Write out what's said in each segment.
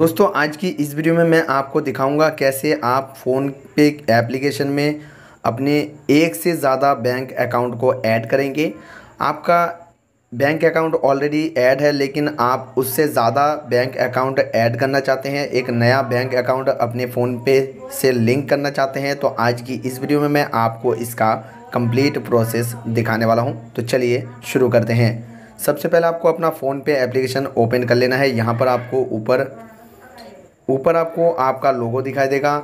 दोस्तों आज की इस वीडियो में मैं आपको दिखाऊंगा कैसे आप फ़ोन पे एप्लीकेशन में अपने एक से ज़्यादा बैंक अकाउंट को ऐड करेंगे आपका बैंक अकाउंट ऑलरेडी ऐड है लेकिन आप उससे ज़्यादा बैंक अकाउंट ऐड करना चाहते हैं एक नया बैंक अकाउंट अपने फ़ोन पे से लिंक करना चाहते हैं तो आज की इस वीडियो में मैं आपको इसका कंप्लीट प्रोसेस दिखाने वाला हूं तो चलिए शुरू करते हैं सबसे पहले आपको अपना फ़ोन पे एप्लीकेशन ओपन कर लेना है यहाँ पर आपको ऊपर ऊपर आपको आपका लोगो दिखाई देगा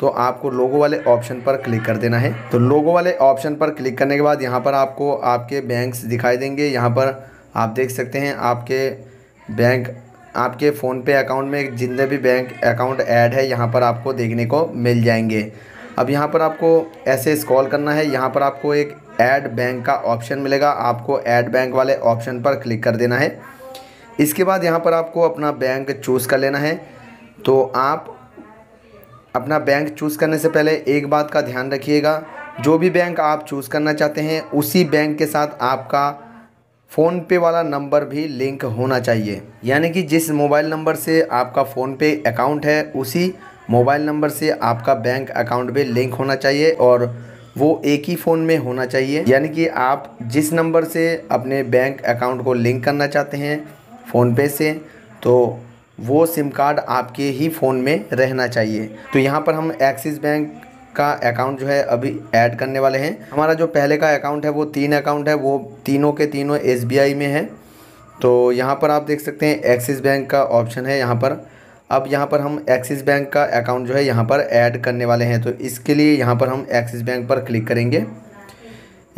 तो आपको लोगो वाले ऑप्शन पर क्लिक कर देना है तो लोगो वाले ऑप्शन पर क्लिक करने के बाद यहाँ पर आपको आपके बैंक्स दिखाई देंगे यहाँ पर आप देख सकते हैं आपके बैंक आपके फ़ोनपे अकाउंट में जितने भी बैंक अकाउंट ऐड है यहाँ पर आपको देखने को मिल जाएंगे अब यहाँ पर आपको ऐसे स्कॉल करना है यहाँ पर आपको एक ऐड बैंक का ऑप्शन मिलेगा आपको ऐड बैंक वाले ऑप्शन पर क्लिक कर देना है इसके बाद यहाँ पर आपको अपना बैंक चूज़ कर लेना है तो आप अपना बैंक चूज़ करने से पहले एक बात का ध्यान रखिएगा जो भी बैंक आप चूज़ करना चाहते हैं उसी बैंक के साथ आपका फ़ोन पे वाला नंबर भी लिंक होना चाहिए यानी कि जिस मोबाइल नंबर से आपका फ़ोन पे अकाउंट है उसी मोबाइल नंबर से आपका बैंक अकाउंट भी लिंक होना चाहिए और वो एक ही फ़ोन में होना चाहिए यानी कि आप जिस नंबर से अपने बैंक अकाउंट को लिंक करना चाहते हैं फ़ोनपे से तो वो सिम कार्ड आपके ही फ़ोन में रहना चाहिए तो यहाँ पर हम एक्सिस बैंक का अकाउंट जो है अभी ऐड करने वाले हैं हमारा जो पहले का अकाउंट है वो तीन अकाउंट है वो तीनों के तीनों एस में है तो यहाँ पर आप देख सकते हैं एक्सिस बैंक का ऑप्शन है यहाँ पर अब यहाँ पर हम एक्सिस बैंक का अकाउंट जो है यहाँ पर ऐड करने वाले हैं तो इसके लिए यहाँ पर हम एक्सिस बैंक पर क्लिक करेंगे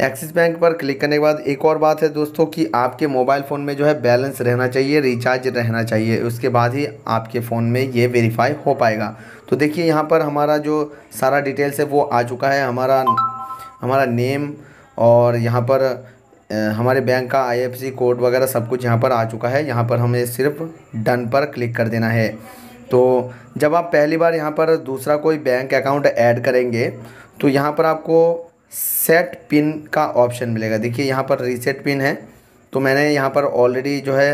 एक्सिस बैंक पर क्लिक करने के बाद एक और बात है दोस्तों कि आपके मोबाइल फ़ोन में जो है बैलेंस रहना चाहिए रिचार्ज रहना चाहिए उसके बाद ही आपके फ़ोन में ये वेरीफाई हो पाएगा तो देखिए यहाँ पर हमारा जो सारा डिटेल्स है वो आ चुका है हमारा हमारा नेम और यहाँ पर हमारे बैंक का आईएफएससी कोड वगैरह सब कुछ यहाँ पर आ चुका है यहाँ पर हमें सिर्फ डन पर क्लिक कर देना है तो जब आप पहली बार यहाँ पर दूसरा कोई बैंक अकाउंट ऐड करेंगे तो यहाँ पर आपको सेट पिन का ऑप्शन मिलेगा देखिए यहाँ पर रीसेट पिन है तो मैंने यहाँ पर ऑलरेडी जो है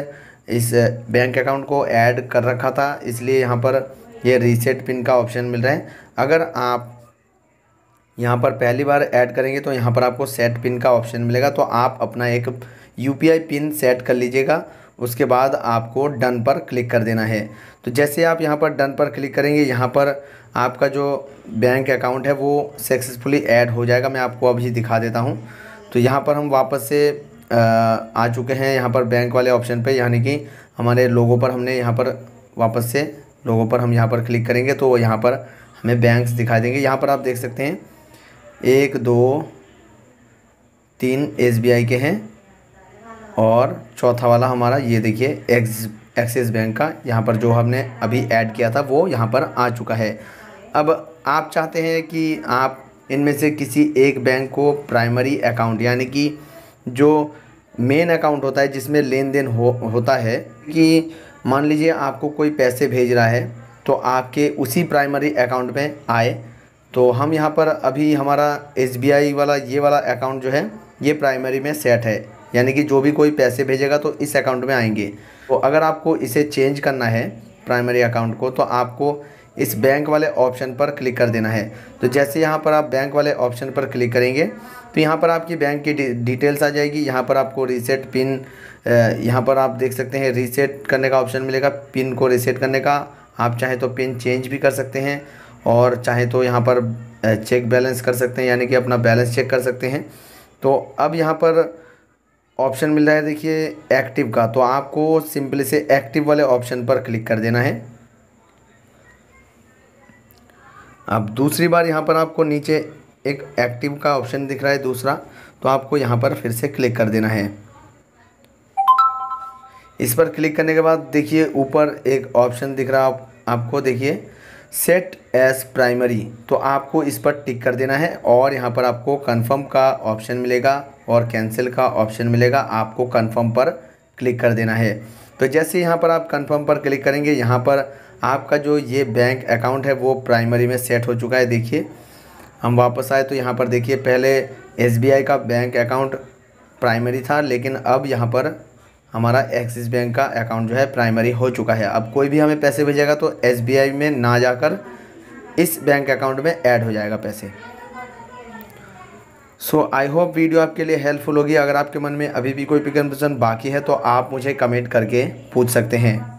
इस बैंक अकाउंट को ऐड कर रखा था इसलिए यहाँ पर ये रीसेट पिन का ऑप्शन मिल रहा है अगर आप यहाँ पर पहली बार ऐड करेंगे तो यहाँ पर आपको सेट पिन का ऑप्शन मिलेगा तो आप अपना एक यू पिन सेट कर लीजिएगा उसके बाद आपको डन पर क्लिक कर देना है तो जैसे आप यहाँ पर डन पर क्लिक करेंगे यहाँ पर आपका जो बैंक अकाउंट है वो सक्सेसफुली ऐड हो जाएगा मैं आपको अभी दिखा देता हूँ तो यहाँ पर हम वापस से आ चुके हैं यहाँ पर बैंक वाले ऑप्शन पे यानी कि हमारे लोगों पर हमने यहाँ पर वापस से लोगों पर हम यहाँ पर क्लिक करेंगे तो यहाँ पर हमें बैंक्स दिखा देंगे यहाँ पर आप देख सकते हैं एक दो तीन एस के हैं और चौथा वाला हमारा ये देखिए एक्स एक्सिस बैंक का यहाँ पर जो हमने अभी ऐड किया था वो यहाँ पर आ चुका है अब आप चाहते हैं कि आप इनमें से किसी एक बैंक को प्राइमरी अकाउंट यानी कि जो मेन अकाउंट होता है जिसमें लेन देन हो होता है कि मान लीजिए आपको कोई पैसे भेज रहा है तो आपके उसी प्राइमरी अकाउंट में आए तो हम यहाँ पर अभी हमारा एस वाला ये वाला अकाउंट जो है ये प्राइमरी में सेट है यानी कि जो भी कोई पैसे भेजेगा तो इस अकाउंट में आएंगे तो अगर आपको इसे चेंज करना है प्राइमरी अकाउंट को तो आपको इस बैंक वाले ऑप्शन पर क्लिक कर देना है तो जैसे यहाँ पर आप बैंक वाले ऑप्शन पर क्लिक करेंगे तो यहाँ पर आपकी बैंक की डिटेल्स आ जाएगी यहाँ पर आपको रीसेट पिन यहाँ पर आप देख सकते हैं रीसेट करने का ऑप्शन मिलेगा पिन को रीसेट करने का आप चाहे तो पिन चेंज भी कर सकते हैं और चाहे तो यहाँ पर चेक बैलेंस कर सकते हैं यानी कि अपना बैलेंस चेक कर सकते हैं तो अब यहाँ पर ऑप्शन मिल रहा है देखिए एक्टिव का तो आपको सिंपली से एक्टिव वाले ऑप्शन पर क्लिक कर देना है अब दूसरी बार यहाँ पर आपको नीचे एक एक्टिव का ऑप्शन दिख रहा है दूसरा तो आपको यहाँ पर फिर से क्लिक कर देना है इस पर क्लिक करने के बाद देखिए ऊपर एक ऑप्शन दिख रहा है आप, आपको देखिए सेट एस प्राइमरी तो आपको इस पर टिक कर देना है और यहाँ पर आपको कन्फर्म का ऑप्शन मिलेगा और कैंसिल का ऑप्शन मिलेगा आपको कन्फर्म पर क्लिक कर देना है तो जैसे यहाँ पर आप कन्फर्म पर क्लिक करेंगे यहाँ पर आपका जो ये बैंक अकाउंट है वो प्राइमरी में सेट हो चुका है देखिए हम वापस आए तो यहाँ पर देखिए पहले एस का बैंक अकाउंट प्राइमरी था लेकिन अब यहाँ पर हमारा एक्सिस बैंक का अकाउंट जो है प्राइमरी हो चुका है अब कोई भी हमें पैसे भेजेगा तो एस में ना जाकर इस बैंक अकाउंट में ऐड हो जाएगा पैसे सो आई होप वीडियो आपके लिए हेल्पफुल होगी अगर आपके मन में अभी भी कोई पिकन पसंद बाकी है तो आप मुझे कमेंट करके पूछ सकते हैं